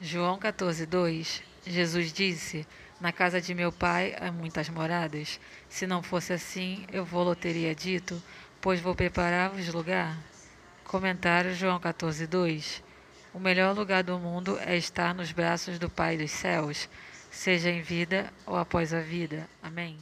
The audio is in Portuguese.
João 14, 2 Jesus disse: Na casa de meu pai há muitas moradas. Se não fosse assim, eu vou teria dito, pois vou preparar-vos lugar. Comentário João 14, 2 O melhor lugar do mundo é estar nos braços do Pai dos céus, seja em vida ou após a vida. Amém.